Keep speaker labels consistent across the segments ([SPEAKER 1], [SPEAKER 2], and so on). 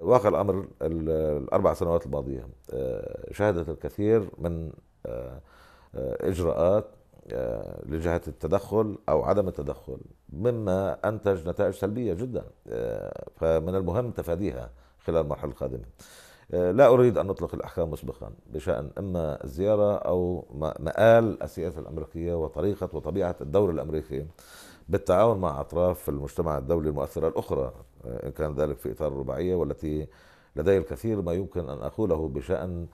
[SPEAKER 1] واقع الامر الاربع سنوات الماضيه آه، شهدت الكثير من آه، آه، اجراءات لجهه التدخل او عدم التدخل مما انتج نتائج سلبيه جدا فمن المهم تفاديها خلال المرحله القادمه لا اريد ان اطلق الاحكام مسبقا بشان اما الزياره او مآل السياسه الامريكيه وطريقه وطبيعه الدور الامريكي بالتعاون مع أطراف المجتمع الدولي المؤثرة الأخرى آه، إن كان ذلك في إطار الرباعية والتي لدي الكثير ما يمكن أن أقوله بشأن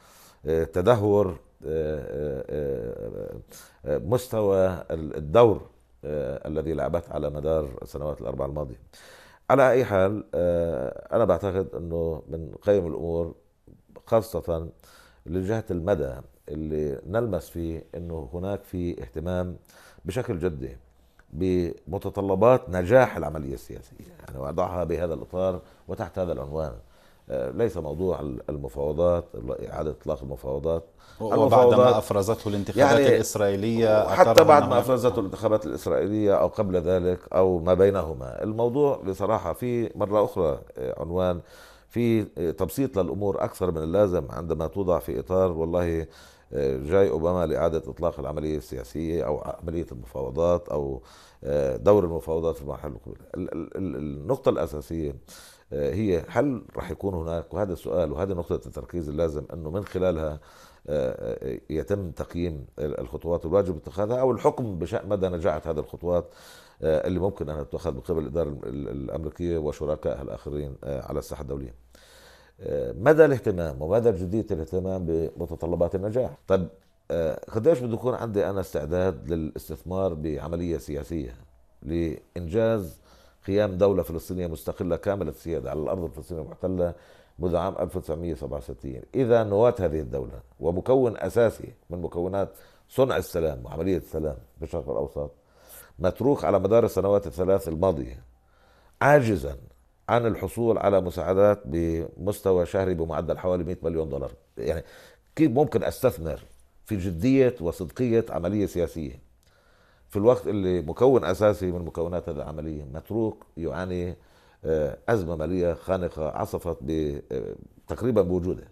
[SPEAKER 1] آه، تدهور آه، مستوى الدور الذي لعبته على مدار السنوات الأربع الماضية على أي حال أنا بعتقد أنه من قيم الأمور خاصة لجهة المدى اللي نلمس فيه أنه هناك في اهتمام بشكل جدي بمتطلبات نجاح العملية السياسية يعني وأضعها بهذا الإطار وتحت هذا العنوان آه، ليس موضوع المفاوضات إعادة إطلاق المفاوضات وبعد ما أفرزته الانتخابات يعني الإسرائيلية حتى بعد ما أفرزته الانتخابات الإسرائيلية أو قبل ذلك أو ما بينهما الموضوع بصراحة في مرة أخرى آه، عنوان في آه، تبسيط للأمور أكثر من اللازم عندما توضع في إطار والله آه، جاي اوباما لاعاده اطلاق العمليه السياسيه او عمليه المفاوضات او آه، دور المفاوضات في المرحله المقبله النقطه الاساسيه آه، هي هل راح يكون هناك وهذا السؤال وهذه نقطه التركيز اللازم انه من خلالها يتم تقييم الخطوات الواجب اتخاذها او الحكم بشان مدى نجاعه هذه الخطوات اللي ممكن انها تتخذ من قبل الاداره الامريكيه وشركائها الاخرين على الساحه الدوليه. مدى الاهتمام ومدى جدية الاهتمام بمتطلبات النجاح طب آه، قديش بده يكون عندي أنا استعداد للاستثمار بعملية سياسية لإنجاز قيام دولة فلسطينية مستقلة كاملة السيادة على الأرض الفلسطينية المحتلة منذ عام 1967 إذا نواة هذه الدولة ومكون أساسي من مكونات صنع السلام وعملية السلام في الشرق الأوسط متروك على مدار السنوات الثلاث الماضية عاجزا عن الحصول على مساعدات بمستوى شهري بمعدل حوالي 100 مليون دولار يعني كيف ممكن استثمر في جدية وصدقية عملية سياسية في الوقت اللي مكون أساسي من مكونات هذه العملية متروك يعاني آه، أزمة مالية خانقة عصفت آه، تقريبا بوجوده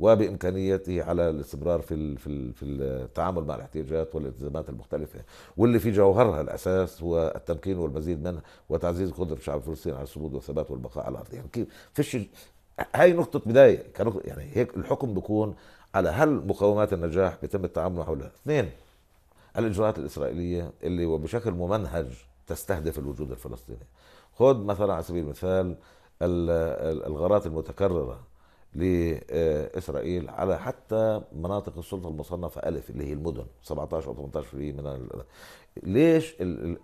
[SPEAKER 1] وبامكانيته على الاستمرار في في التعامل مع الاحتياجات والالتزامات المختلفه واللي في جوهرها الاساس هو التمكين والمزيد منها وتعزيز قدره الشعب الفلسطيني على الصمود والثبات والبقاء على الارض يعني كيف فيش هاي نقطه بدايه كنقطة يعني هيك الحكم بيكون على هل مقومات النجاح بيتم التعامل حولها اثنين الاجراءات الاسرائيليه اللي وبشكل ممنهج تستهدف الوجود الفلسطيني خذ مثلا على سبيل المثال الغارات المتكرره لاسرائيل على حتى مناطق السلطه المصنفه الف اللي هي المدن 17 او 18 في من ال... ليش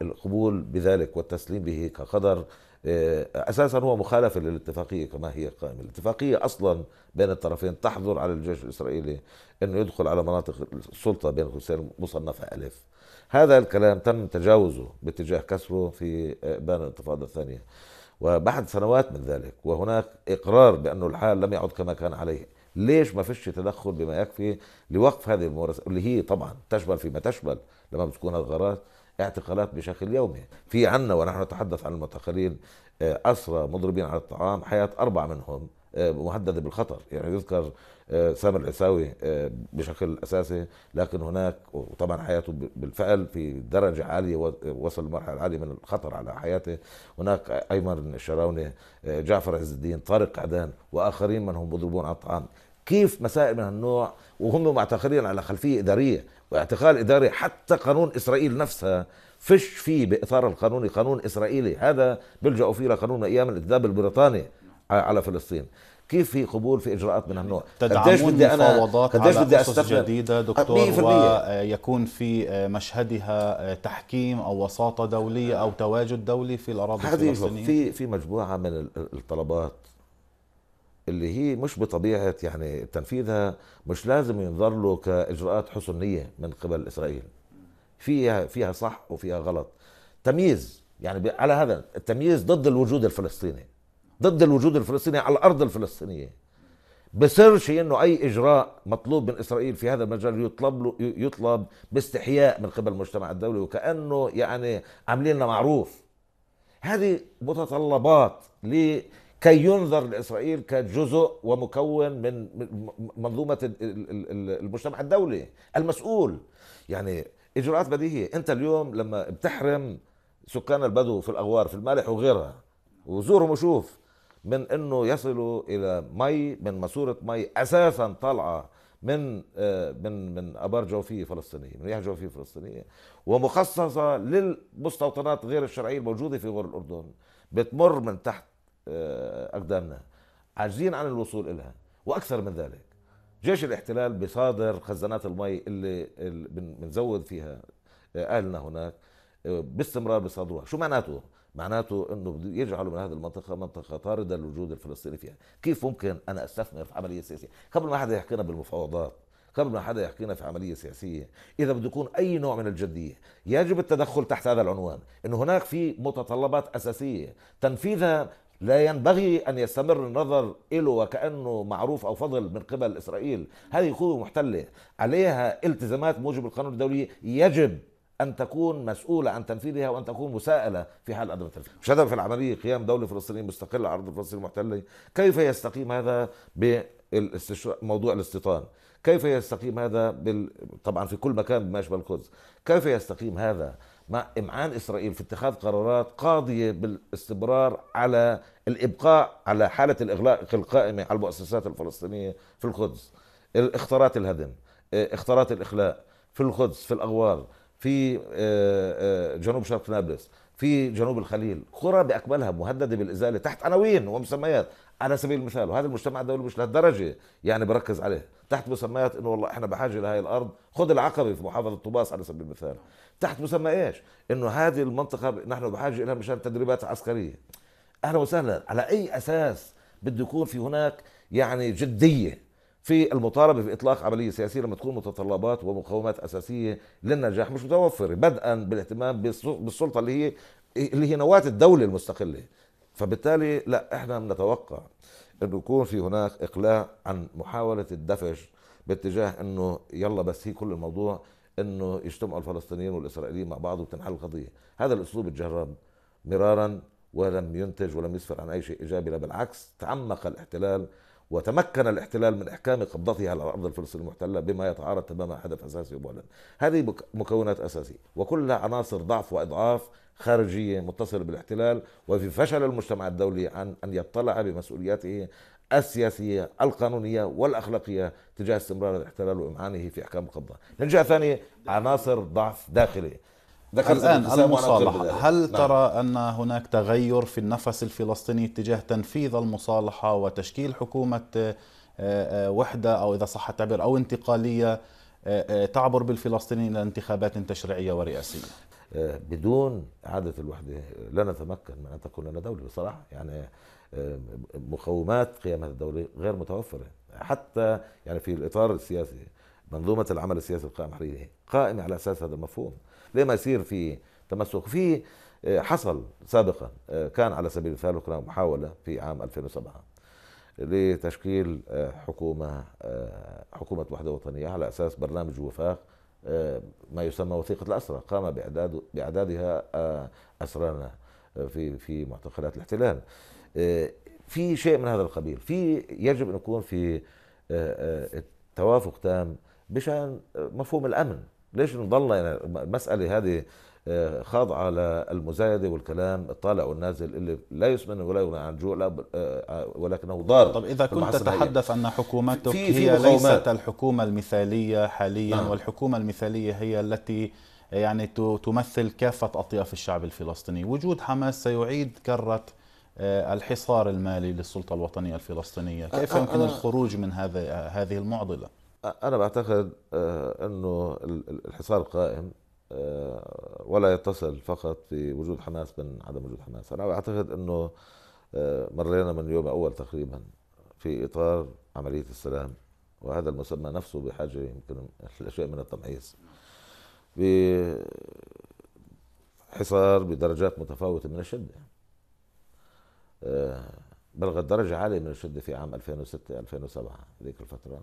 [SPEAKER 1] القبول بذلك والتسليم به كقدر آه، اساسا هو مخالفه للاتفاقيه كما هي قائمه، الاتفاقيه اصلا بين الطرفين تحظر على الجيش الاسرائيلي انه يدخل على مناطق السلطه بين قوسين مصنفه الف. هذا الكلام تم تجاوزه باتجاه كسره في آه، بان الانتفاضه الثانيه. وبعد سنوات من ذلك وهناك إقرار بأن الحال لم يعد كما كان عليه ليش ما فيش تدخل بما يكفي لوقف هذه الممارسة اللي هي طبعا تشمل فيما تشمل لما بتكون الغارات اعتقالات بشكل يومي في عنا ونحن نتحدث عن المعتقلين آه، أسرى مضربين على الطعام حياة أربعة منهم مهدده بالخطر يعني يذكر آه، سامر العساوي آه، بشكل اساسي لكن هناك وطبعا حياته بالفعل في درجه عاليه وصل لمرحله عاليه من الخطر على حياته هناك ايمن الشراوني آه، جعفر عز الدين طارق عدان واخرين من هم مضربون على الطعام كيف مسائل من هالنوع وهم معتقلين على خلفيه اداريه واعتقال اداري حتى قانون اسرائيل نفسها فش فيه باطار القانوني قانون اسرائيلي هذا بيلجأوا فيه لقانون ايام الانتداب البريطاني على فلسطين كيف في قبول في اجراءات من هالنوع قديش بدي انا قديش بدي استثمر جديده آه، دكتور
[SPEAKER 2] ويكون في آه، مشهدها آه، تحكيم او وساطه دوليه او تواجد دولي في الاراضي الفلسطينيه
[SPEAKER 1] في في مجموعه من الطلبات اللي هي مش بطبيعه يعني تنفيذها مش لازم ينظر له كاجراءات حسن نيه من قبل اسرائيل فيها فيها صح وفيها غلط تمييز يعني على هذا التمييز ضد الوجود الفلسطيني ضد الوجود الفلسطيني على الارض الفلسطينيه بصيرش انه اي اجراء مطلوب من اسرائيل في هذا المجال يطلب له يطلب باستحياء من قبل المجتمع الدولي وكانه يعني عاملين لنا معروف هذه متطلبات لكي ينظر لاسرائيل كجزء ومكون من منظومه المجتمع الدولي المسؤول يعني اجراءات بديهيه انت اليوم لما بتحرم سكان البدو في الاغوار في المالح وغيرها وزورهم وشوف من انه يصلوا الى مي من ماسوره مي اساسا طالعه من آه، من من ابار جوفيه فلسطينيه من رياح جوفيه فلسطينيه ومخصصه للمستوطنات غير الشرعيه الموجوده في غور الاردن بتمر من تحت آه، اقدامنا عاجزين عن الوصول الها واكثر من ذلك جيش الاحتلال بصادر خزانات المي اللي بنزود فيها اهلنا هناك آه، باستمرار بصادروها شو معناته معناته انه بده يجعلوا من هذه المنطقه منطقه طارده للوجود الفلسطيني فيها كيف ممكن انا استثمر في عمليه سياسيه قبل ما حدا يحكينا بالمفاوضات قبل ما حدا يحكينا في عملية سياسية إذا بده يكون أي نوع من الجدية يجب التدخل تحت هذا العنوان أنه هناك في متطلبات أساسية تنفيذها لا ينبغي أن يستمر النظر له وكأنه معروف أو فضل من قبل إسرائيل هذه قوة محتلة عليها التزامات موجب القانون الدولي يجب ان تكون مسؤوله عن تنفيذها وان تكون مساءله في حال عدم التنفيذ، مش هدف العمليه قيام دوله فلسطينيه مستقله على ارض فلسطين المحتله، كيف يستقيم هذا بموضوع الاستيطان؟ كيف يستقيم هذا بال... طبعا في كل مكان بما يشبه القدس، كيف يستقيم هذا مع امعان اسرائيل في اتخاذ قرارات قاضيه بالاستمرار على الابقاء على حاله الاغلاق القائمه على المؤسسات الفلسطينيه في القدس، اختارات الهدم، اختارات الاخلاء في القدس في الاغوار في آه، آه، جنوب شرق نابلس في جنوب الخليل قرى باكملها مهدده بالازاله تحت عناوين ومسميات على سبيل المثال وهذا المجتمع الدولي مش لهالدرجه يعني بركز عليه تحت مسميات انه والله احنا بحاجه لهي الارض خذ العقبه في محافظه طوباس على سبيل المثال تحت مسمى ايش انه هذه المنطقه نحن بحاجه لها مشان تدريبات عسكريه اهلا وسهلا على اي اساس بده يكون في هناك يعني جديه في المطالبه باطلاق عمليه سياسيه لما تكون متطلبات ومقومات اساسيه للنجاح مش متوفره بدءا بالاهتمام بالسلطه اللي هي اللي هي نواه الدوله المستقله فبالتالي لا احنا بنتوقع انه يكون في هناك اقلاع عن محاوله الدفش باتجاه انه يلا بس هي كل الموضوع انه يجتمعوا الفلسطينيين والاسرائيليين مع بعض وتنحل القضيه، هذا الاسلوب تجرب مرارا ولم ينتج ولم يسفر عن اي شيء ايجابي لا بالعكس تعمق الاحتلال وتمكن الاحتلال من احكام قبضته على الارض الفلسطينيه المحتله بما يتعارض تماما هدف اساسي ومعلن. هذه مكونات اساسيه وكلها عناصر ضعف واضعاف خارجيه متصله بالاحتلال وفي فشل المجتمع الدولي عن ان يطلع بمسؤولياته السياسيه القانونيه والاخلاقيه تجاه استمرار الاحتلال وامعانه في احكام القبضه. الجهة الثانية عناصر ضعف داخلي ذكرت الآن المصالحة هل نعم. ترى
[SPEAKER 2] أن هناك تغير في النفس الفلسطيني تجاه تنفيذ المصالحة وتشكيل حكومة آه، آه، وحدة أو إذا صح التعبير أو انتقالية آه، تعبر بالفلسطينيين إلى انتخابات تشريعية ورئاسية بدون إعادة
[SPEAKER 1] الوحدة لا نتمكن من أن تكون لنا دولة بصراحة يعني مقومات قيام الدولة غير متوفرة حتى يعني في الإطار السياسي منظومه العمل السياسي القائم عليه قائمه على اساس هذا المفهوم ليه ما يصير في تمسك في آه، حصل سابقا آه، كان على سبيل المثال هناك محاوله في عام 2007 لتشكيل آه، حكومه حكومه وحده وطنيه على اساس برنامج وفاق ما يسمى وثيقه الاسرى قام باعداد باعدادها اسرانا في في معتقلات الاحتلال في شيء من هذا القبيل في يجب ان يكون في توافق تام مشان آه، مفهوم الامن ليش نضل المساله يعني هذه آه، خاضعة للمزايدة والكلام الطالع والنازل اللي لا يسمن ولا يغني عن جوع آه، ولكنه ضار طب إذا كنت تتحدث أن حكومتك في هي مقاومات. ليست
[SPEAKER 2] الحكومة المثالية حاليا نعم. والحكومة المثالية هي التي يعني تمثل كافة أطياف الشعب الفلسطيني وجود حماس سيعيد كرة الحصار المالي للسلطة الوطنية الفلسطينية كيف يمكن الخروج من هذا هذه المعضلة
[SPEAKER 1] انا بعتقد آه، انه الحصار قائم آه، ولا يتصل فقط بوجود حماس من عدم وجود حماس انا بعتقد انه آه، مرينا من يوم اول تقريبا في اطار عمليه السلام وهذا المسمى نفسه بحاجه يمكن لشيء من التمحيص بحصار بدرجات متفاوته من الشده بلغت درجه عاليه من الشده في عام 2006 2007 ذيك الفتره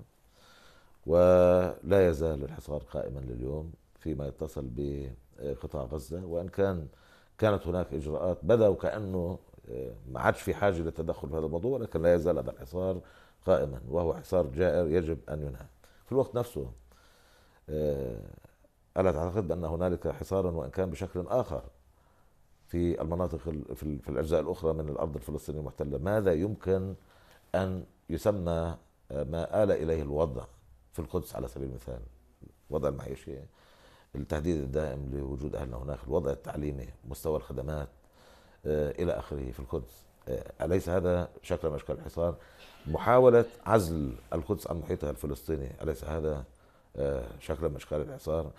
[SPEAKER 1] ولا يزال الحصار قائما لليوم فيما يتصل بقطاع غزة وإن كان كانت هناك إجراءات بدا وكأنه آه، ما عادش في حاجة للتدخل في هذا الموضوع ولكن لا يزال هذا الحصار قائما وهو حصار جائر يجب أن ينهى في الوقت نفسه آه، ألا تعتقد بأن هنالك حصارا وإن كان بشكل آخر في المناطق في الأجزاء الأخرى من الأرض الفلسطينية المحتلة ماذا يمكن أن يسمى آه، ما آل إليه الوضع في القدس على سبيل المثال الوضع المعيشي التهديد الدائم لوجود اهلنا هناك الوضع التعليمي مستوى الخدمات آه، الى اخره في القدس آه، اليس هذا شكل من اشكال الحصار محاوله عزل القدس عن محيطها الفلسطيني اليس هذا آه، شكل من اشكال الحصار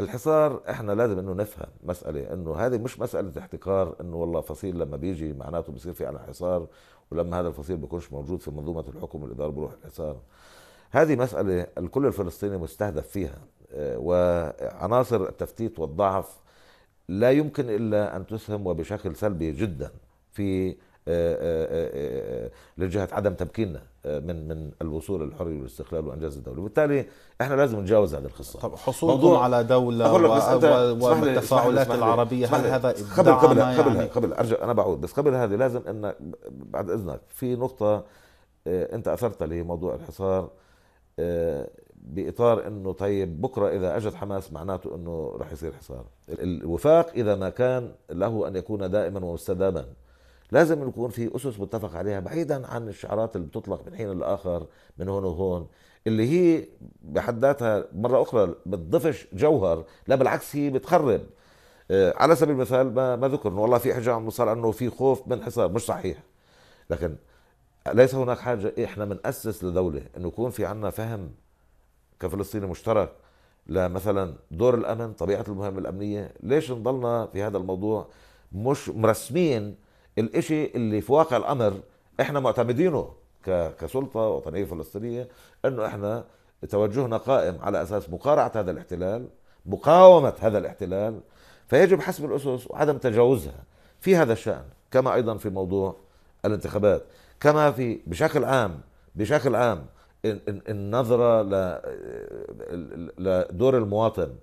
[SPEAKER 1] الحصار احنا لازم انه نفهم مساله انه هذه مش مساله احتكار انه والله فصيل لما بيجي معناته بصير في على حصار ولما هذا الفصيل بيكونش موجود في منظومه الحكم والاداره بروح الحصار هذه مسألة الكل الفلسطيني مستهدف فيها آه، وعناصر التفتيت والضعف لا يمكن إلا أن تسهم وبشكل سلبي جدا في آه، آه، لجهة عدم تمكيننا من من الوصول للحرية والاستقلال وإنجاز الدولة وبالتالي إحنا لازم نتجاوز هذه القصة طب حصولكم على دولة والتفاعلات العربية هل هذا قبل قبل يعني قبل قبل أرجع أنا بعود بس قبل هذه لازم أن بعد إذنك في نقطة أنت أثرت لي موضوع الحصار باطار انه طيب بكره اذا اجت حماس معناته انه رح يصير حصار الوفاق اذا ما كان له ان يكون دائما ومستداما لازم يكون في اسس متفق عليها بعيدا عن الشعارات اللي بتطلق من حين لاخر من هون وهون اللي هي بحد ذاتها مره اخرى بتضفش جوهر لا بالعكس هي بتخرب آه، على سبيل المثال ما, ما ذكر انه والله في حجه عم صار انه في خوف من حصار مش صحيح لكن ليس هناك حاجه إيه، احنا بناسس لدوله انه يكون في عندنا فهم كفلسطيني مشترك لمثلا دور الامن طبيعه المهمه الامنيه ليش نضلنا في هذا الموضوع مش مرسمين الاشي اللي في واقع الامر احنا معتمدينه كسلطه وطنيه فلسطينيه انه احنا توجهنا قائم على اساس مقارعه هذا الاحتلال مقاومه هذا الاحتلال فيجب حسب الاسس وعدم تجاوزها في هذا الشان كما ايضا في موضوع الانتخابات كما في بشكل عام بشكل عام النظرة لدور المواطن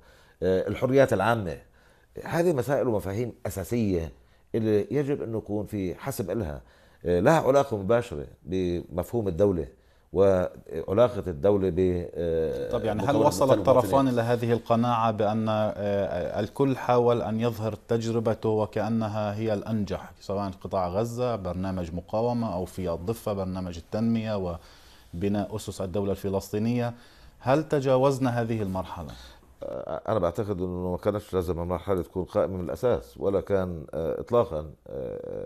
[SPEAKER 1] آه، الحريات العامة هذه مسائل ومفاهيم أساسية اللي يجب أن نكون في حسب إلها آه، لها علاقة مباشرة بمفهوم الدولة وعلاقه الدوله ب آه، طب يعني هل وصل الطرفان
[SPEAKER 2] الى هذه القناعه بان آه، الكل حاول ان يظهر تجربته وكانها هي الانجح سواء في قطاع غزه برنامج مقاومه او في الضفه برنامج التنميه وبناء اسس الدوله الفلسطينيه هل تجاوزنا هذه المرحله؟ آه، انا بعتقد انه ما كانتش لازم المرحله تكون قائمه من الاساس ولا كان
[SPEAKER 1] اطلاقا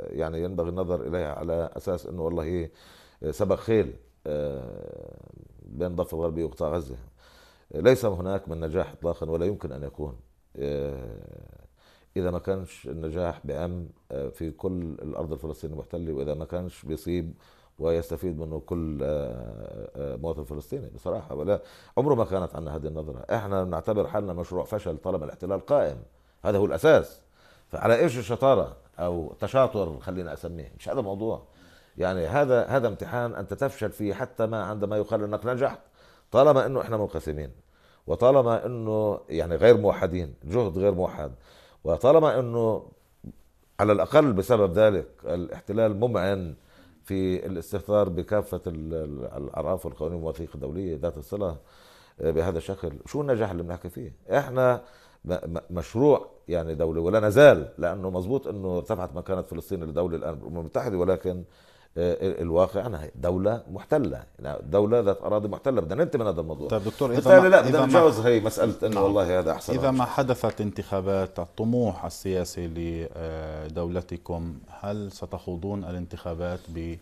[SPEAKER 1] يعني ينبغي النظر اليها على اساس انه والله سبق خيل آه، بين الضفة الغربية وقطاع غزة ليس هناك من نجاح إطلاقا ولا يمكن أن يكون آه، إذا ما كانش النجاح بأمن آه، في كل الأرض الفلسطينية المحتلة وإذا ما كانش بيصيب ويستفيد منه كل مواطن فلسطيني بصراحة ولا عمره ما كانت عندنا هذه النظرة احنا بنعتبر حالنا مشروع فشل طالما الاحتلال قائم هذا هو الأساس فعلى ايش الشطارة او تشاطر خلينا اسميه مش هذا الموضوع يعني هذا هذا امتحان انت تفشل فيه حتى ما عندما يقال انك نجحت طالما انه احنا منقسمين وطالما انه يعني غير موحدين جهد غير موحد وطالما انه على الاقل بسبب ذلك الاحتلال ممعن في الاستهتار بكافه الاعراف والقوانين والمواثيق الدوليه ذات الصله آه، بهذا الشكل شو النجاح اللي بنحكي فيه احنا مشروع يعني دولي ولا نزال لانه مزبوط انه ارتفعت مكانه فلسطين لدوله الان بالامم المتحده ولكن آه، الواقع انها دولة محتلة يعني دولة ذات أراضي محتلة بدنا ننتهي من هذا الموضوع طيب دكتور إذا لا بدنا نتجاوز هي مسألة إنه نعم. والله هذا أحسن إذا ما
[SPEAKER 2] حدثت انتخابات الطموح السياسي لدولتكم هل ستخوضون الانتخابات ب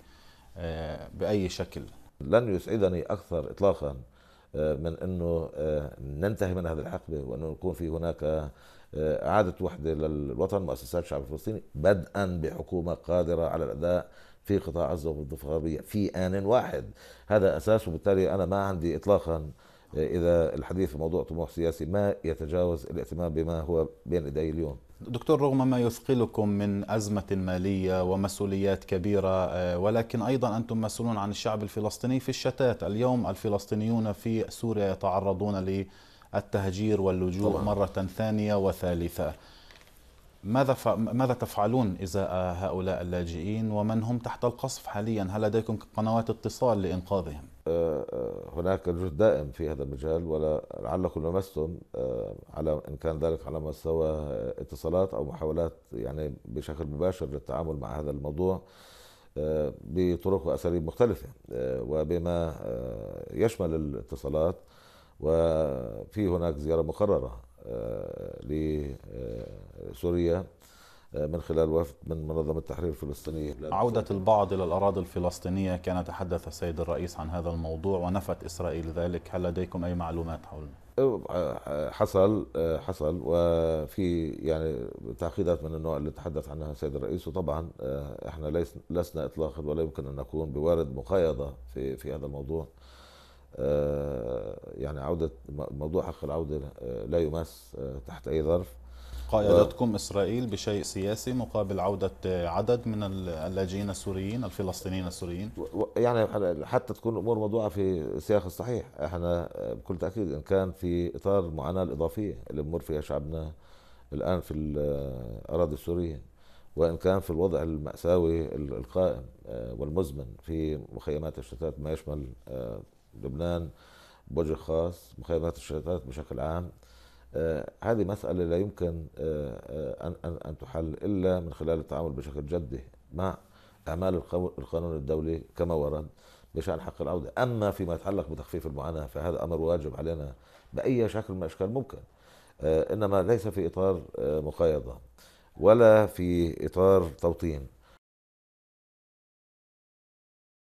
[SPEAKER 2] آه، بأي
[SPEAKER 1] شكل؟ لن يسعدني أكثر إطلاقا آه، من أنه ننتهي من هذه الحقبة وأنه يكون في هناك إعادة وحدة للوطن مؤسسات الشعب الفلسطيني بدءا بحكومة قادرة على الأداء في قطاع غزه الضفه الغربيه في ان واحد هذا اساس وبالتالي انا ما عندي اطلاقا آه، اذا الحديث في موضوع طموح سياسي ما يتجاوز الاهتمام بما هو بين ايدي اليوم
[SPEAKER 2] دكتور رغم ما يثقلكم من أزمة مالية ومسؤوليات كبيرة آه، ولكن أيضا أنتم مسؤولون عن الشعب الفلسطيني في الشتات اليوم الفلسطينيون في سوريا يتعرضون للتهجير واللجوء طبعا. مرة ثانية وثالثة ماذا ف... ماذا تفعلون إزاء هؤلاء اللاجئين ومن هم تحت القصف حاليا؟ هل لديكم قنوات اتصال لإنقاذهم؟
[SPEAKER 1] أه، أه، هناك جهد دائم في هذا المجال ولعلكم لمستم أه، على ان كان ذلك على مستوى اتصالات او محاولات يعني بشكل مباشر للتعامل مع هذا الموضوع بطرق واساليب مختلفه وبما يشمل الاتصالات وفي هناك زياره مقرره آه، لسوريا آه، من خلال وفد من منظمة التحرير الفلسطينية عودة
[SPEAKER 2] البعض إلى الأراضي الفلسطينية كان تحدث السيد الرئيس عن هذا الموضوع ونفت إسرائيل ذلك هل لديكم أي معلومات حول آه،
[SPEAKER 1] حصل حصل وفي يعني تعقيدات من النوع اللي تحدث عنها السيد الرئيس وطبعا احنا لسنا اطلاقا ولا يمكن ان نكون بوارد مقايضه في في هذا الموضوع آه، يعني عودة موضوع حق العودة آه، لا يمس آه، تحت أي ظرف قايدتكم
[SPEAKER 2] إسرائيل بشيء سياسي مقابل عودة عدد من اللاجئين السوريين الفلسطينيين السوريين يعني
[SPEAKER 1] حتى تكون الأمور موضوعة في سياق الصحيح احنا بكل تأكيد إن كان في إطار المعاناة الإضافية اللي بمر فيها شعبنا الآن في الأراضي السورية وإن كان في الوضع المأساوي القائم والمزمن في مخيمات الشتات ما يشمل لبنان بوجه خاص مخيمات الشيطانات بشكل عام آه، هذه مسألة لا يمكن آه، آه، أن, أن, أن تحل إلا من خلال التعامل بشكل جدي مع أعمال القانون الدولي كما ورد بشأن حق العودة أما فيما يتعلق بتخفيف المعاناة فهذا أمر واجب علينا بأي شكل من الأشكال ممكن إنما ليس في إطار مقايضة ولا في إطار توطين